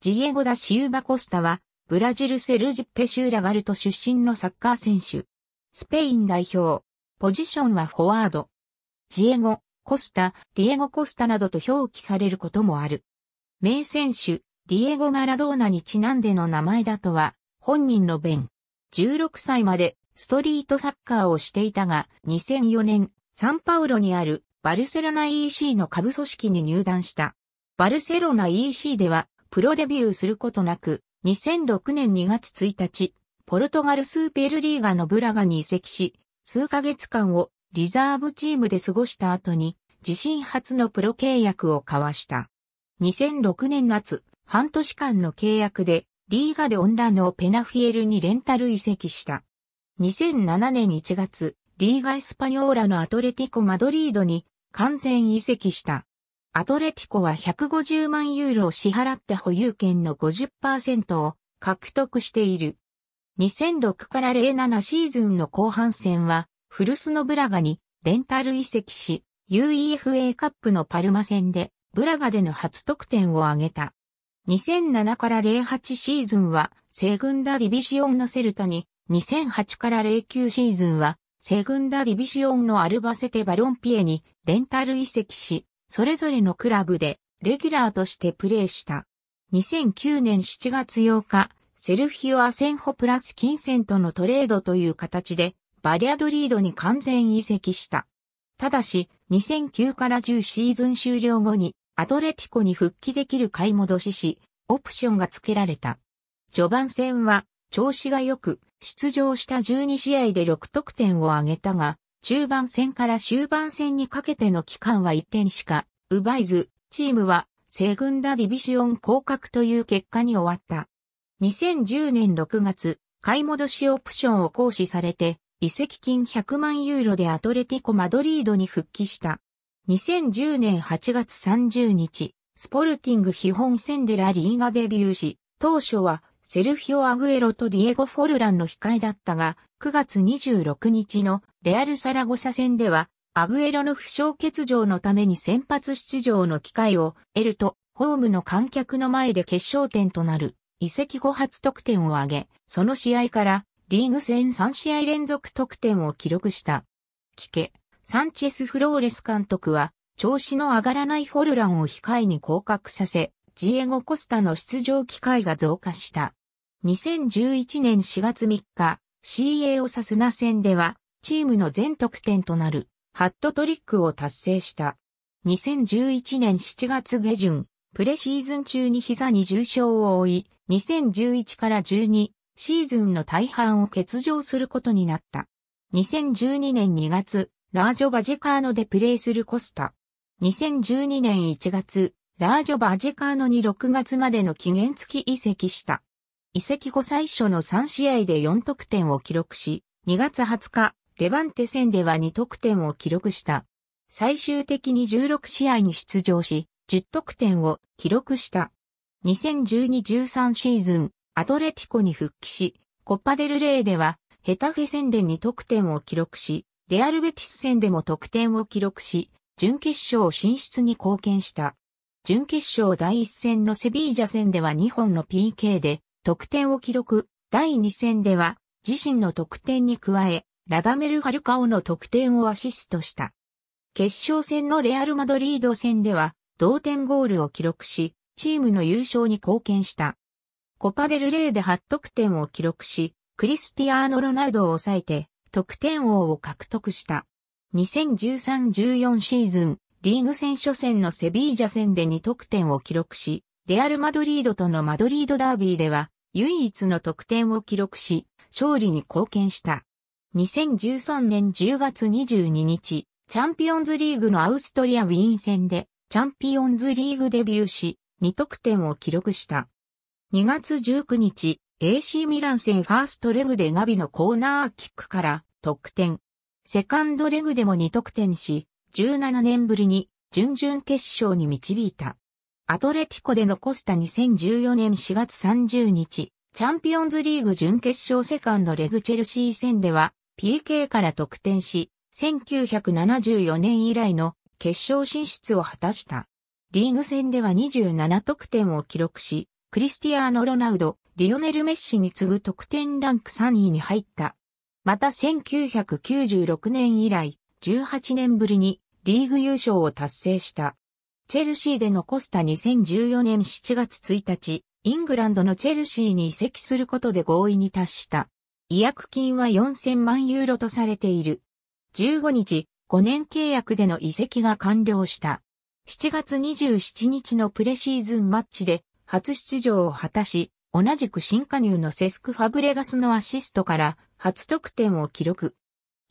ジエゴ・ダ・シウバ・コスタは、ブラジルセルジッペ・シューラガルト出身のサッカー選手。スペイン代表。ポジションはフォワード。ジエゴ、コスタ、ディエゴ・コスタなどと表記されることもある。名選手、ディエゴ・マラドーナにちなんでの名前だとは、本人の弁。16歳までストリートサッカーをしていたが、2004年、サンパウロにあるバルセロナ EC の下部組織に入団した。バルセロナ EC では、プロデビューすることなく、2006年2月1日、ポルトガルスーペルリーガのブラガに移籍し、数ヶ月間をリザーブチームで過ごした後に、自身初のプロ契約を交わした。2006年夏、半年間の契約で、リーガでオンラのペナフィエルにレンタル移籍した。2007年1月、リーガエスパニョーラのアトレティコ・マドリードに完全移籍した。アトレティコは150万ユーロを支払った保有権の50%を獲得している。2006から07シーズンの後半戦は、フルスのブラガにレンタル移籍し、UEFA カップのパルマ戦で、ブラガでの初得点を挙げた。2007から08シーズンは、セグンダ・ディビシオンのセルタに、2008から09シーズンは、セグンダ・ディビシオンのアルバセテ・バロンピエにレンタル移籍し、それぞれのクラブでレギュラーとしてプレーした。2009年7月8日、セルフィオ・アセンホプラスキンセントのトレードという形で、バリアドリードに完全移籍した。ただし、2009から10シーズン終了後に、アトレティコに復帰できる買い戻しし、オプションが付けられた。序盤戦は、調子が良く、出場した12試合で6得点を挙げたが、中盤戦から終盤戦にかけての期間は1点しか奪えず、チームは西軍ダディビシオン降格という結果に終わった。2010年6月、買い戻しオプションを行使されて、移籍金100万ユーロでアトレティコ・マドリードに復帰した。2010年8月30日、スポルティング基本戦でラリーがデビューし、当初はセルフィオ・アグエロとディエゴ・フォルランの控えだったが、9月26日のレアル・サラゴサ戦では、アグエロの負傷欠場のために先発出場の機会を得ると、ホームの観客の前で決勝点となる、移籍後初得点を挙げ、その試合からリーグ戦3試合連続得点を記録した。キケ、サンチェス・フローレス監督は、調子の上がらないフォルランを控えに降格させ、ジエゴ・コスタの出場機会が増加した。2011年4月3日、CA オサスナ戦では、チームの全得点となる、ハットトリックを達成した。2011年7月下旬、プレシーズン中に膝に重傷を負い、2011から12シーズンの大半を欠場することになった。2012年2月、ラージョ・バジェカーノでプレーするコスタ。2012年1月、ラージョ・バジェカーノに6月までの期限付き移籍した。移籍後最初の3試合で4得点を記録し、2月20日、レバンテ戦では2得点を記録した。最終的に16試合に出場し、10得点を記録した。2012-13シーズン、アトレティコに復帰し、コッパデルレーでは、ヘタフェ戦で2得点を記録し、レアルベティス戦でも得点を記録し、準決勝進出に貢献した。準決勝第1戦のセビージャ戦では2本の PK で得点を記録。第2戦では、自身の得点に加え、ラダメル・ファルカオの得点をアシストした。決勝戦のレアル・マドリード戦では、同点ゴールを記録し、チームの優勝に貢献した。コパデルレイで8得点を記録し、クリスティアーノ・ロナウドを抑えて、得点王を獲得した。2013-14シーズン、リーグ戦初戦のセビージャ戦で2得点を記録し、レアル・マドリードとのマドリードダービーでは、唯一の得点を記録し、勝利に貢献した。2013年10月22日、チャンピオンズリーグのアウストリア・ウィーン戦で、チャンピオンズリーグデビューし、2得点を記録した。2月19日、AC ミラン戦ファーストレグでガビのコーナーキックから得点。セカンドレグでも2得点し、17年ぶりに準々決勝に導いた。アトレティコで残した2014年4月30日、チャンピオンズリーグ準決勝セカンドレグチェルシー戦では、PK から得点し、1974年以来の決勝進出を果たした。リーグ戦では27得点を記録し、クリスティアーノ・ロナウド、リオネル・メッシに次ぐ得点ランク3位に入った。また1996年以来、18年ぶりにリーグ優勝を達成した。チェルシーでのコスタ2014年7月1日、イングランドのチェルシーに移籍することで合意に達した。違約金は4000万ユーロとされている。15日、5年契約での移籍が完了した。7月27日のプレシーズンマッチで初出場を果たし、同じく新加入のセスク・ファブレガスのアシストから初得点を記録。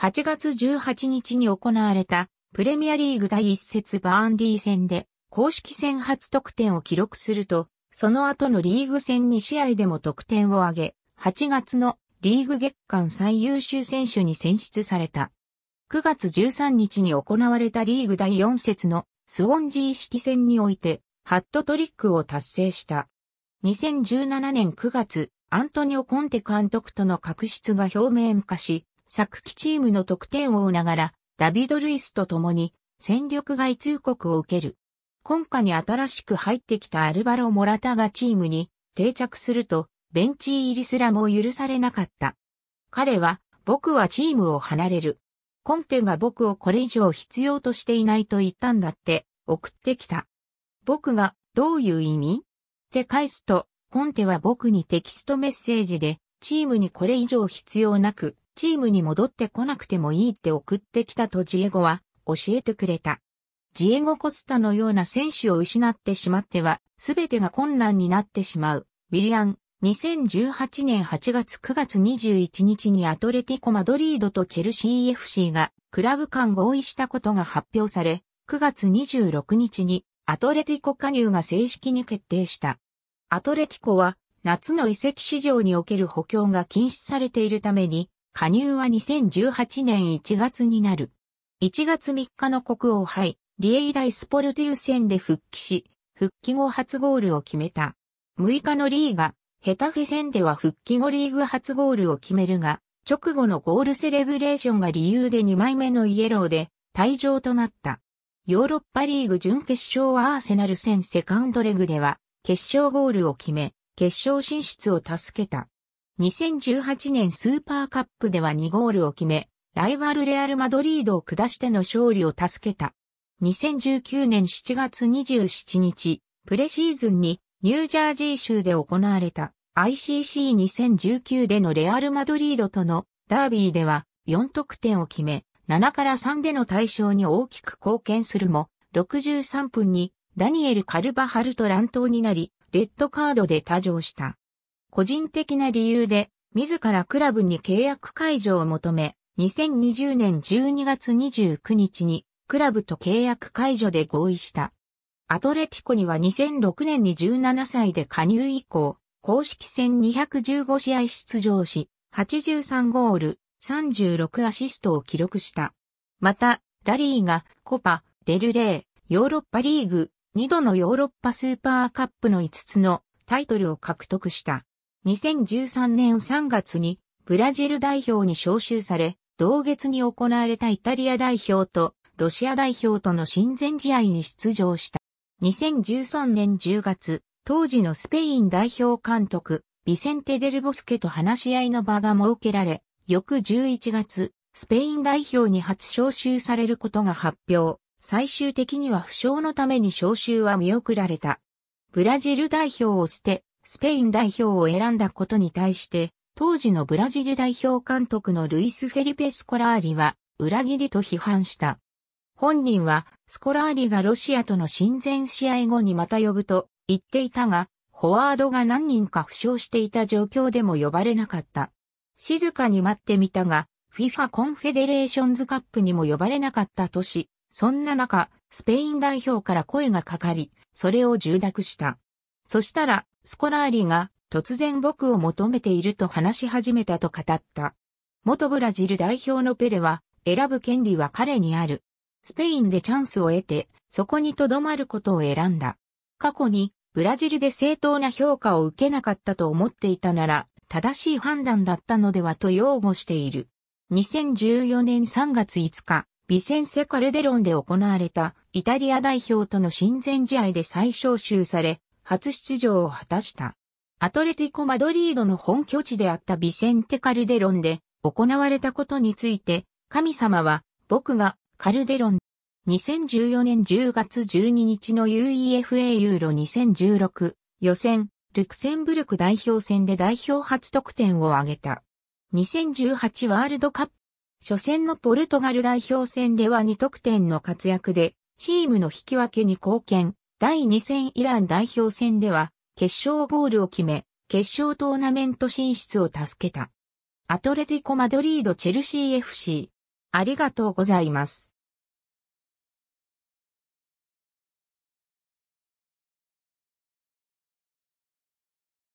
8月18日に行われたプレミアリーグ第1節バーンリー戦で公式戦初得点を記録すると、その後のリーグ戦2試合でも得点を挙げ、8月のリーグ月間最優秀選手に選出された。9月13日に行われたリーグ第4節のスウォンジー式戦において、ハットトリックを達成した。2017年9月、アントニオ・コンテ監督との確執が表面化し、作季チームの得点王ながら、ダビド・ルイスと共に戦力外通告を受ける。今夏に新しく入ってきたアルバロ・モラタがチームに定着すると、ベンチ入りすらも許されなかった。彼は、僕はチームを離れる。コンテが僕をこれ以上必要としていないと言ったんだって、送ってきた。僕が、どういう意味って返すと、コンテは僕にテキストメッセージで、チームにこれ以上必要なく、チームに戻ってこなくてもいいって送ってきたとジエゴは教えてくれた。ジエゴ・コスタのような選手を失ってしまっては、すべてが困難になってしまう。ウィリアン、2018年8月9月21日にアトレティコ・マドリードとチェルシー FC がクラブ間合意したことが発表され、9月26日にアトレティコ加入が正式に決定した。アトレティコは夏の遺跡市場における補強が禁止されているために加入は2018年1月になる。1月3日の国王杯、リエイダイスポルティウ戦で復帰し、復帰後初ゴールを決めた。6日のリーガ、ヘタフェ戦では復帰後リーグ初ゴールを決めるが、直後のゴールセレブレーションが理由で2枚目のイエローで退場となった。ヨーロッパリーグ準決勝アーセナル戦セカンドレグでは、決勝ゴールを決め、決勝進出を助けた。2018年スーパーカップでは2ゴールを決め、ライバルレアル・マドリードを下しての勝利を助けた。2019年7月27日、プレシーズンにニュージャージー州で行われた ICC2019 でのレアル・マドリードとのダービーでは4得点を決め、7から3での対象に大きく貢献するも、63分にダニエル・カルバハルと乱闘になり、レッドカードで多乗した。個人的な理由で、自らクラブに契約解除を求め、2020年12月29日に、クラブと契約解除で合意した。アトレティコには2006年に17歳で加入以降、公式戦215試合出場し、83ゴール、36アシストを記録した。また、ラリーがコパ、デルレー、ヨーロッパリーグ、2度のヨーロッパスーパーカップの5つのタイトルを獲得した。2013年3月にブラジル代表に招集され、同月に行われたイタリア代表とロシア代表との親善試合に出場した。2013年10月、当時のスペイン代表監督、ビセンテ・デルボスケと話し合いの場が設けられ、翌11月、スペイン代表に初招集されることが発表。最終的には負傷のために招集は見送られた。ブラジル代表を捨て、スペイン代表を選んだことに対して、当時のブラジル代表監督のルイス・フェリペ・スコラーリは、裏切りと批判した。本人は、スコラーリがロシアとの親善試合後にまた呼ぶと言っていたが、フォワードが何人か負傷していた状況でも呼ばれなかった。静かに待ってみたが、FIFA コンフェデレーションズカップにも呼ばれなかったとし、そんな中、スペイン代表から声がかかり、それを重諾した。そしたら、スコラーリが突然僕を求めていると話し始めたと語った。元ブラジル代表のペレは選ぶ権利は彼にある。スペインでチャンスを得て、そこに留まることを選んだ。過去にブラジルで正当な評価を受けなかったと思っていたなら、正しい判断だったのではと擁護している。2014年3月5日、ビセンセ・カルデロンで行われたイタリア代表との親善試合で再招集され、初出場を果たした。アトレティコ・マドリードの本拠地であったビセンテ・カルデロンで行われたことについて、神様は僕がカルデロン2014年10月12日の UEFA ユーロ2016予選ルクセンブルク代表戦で代表初得点を挙げた。2018ワールドカップ初戦のポルトガル代表戦では2得点の活躍でチームの引き分けに貢献。第2戦イラン代表戦では、決勝ゴールを決め、決勝トーナメント進出を助けた。アトレティコ・マドリード・チェルシー FC。ありがとうございます。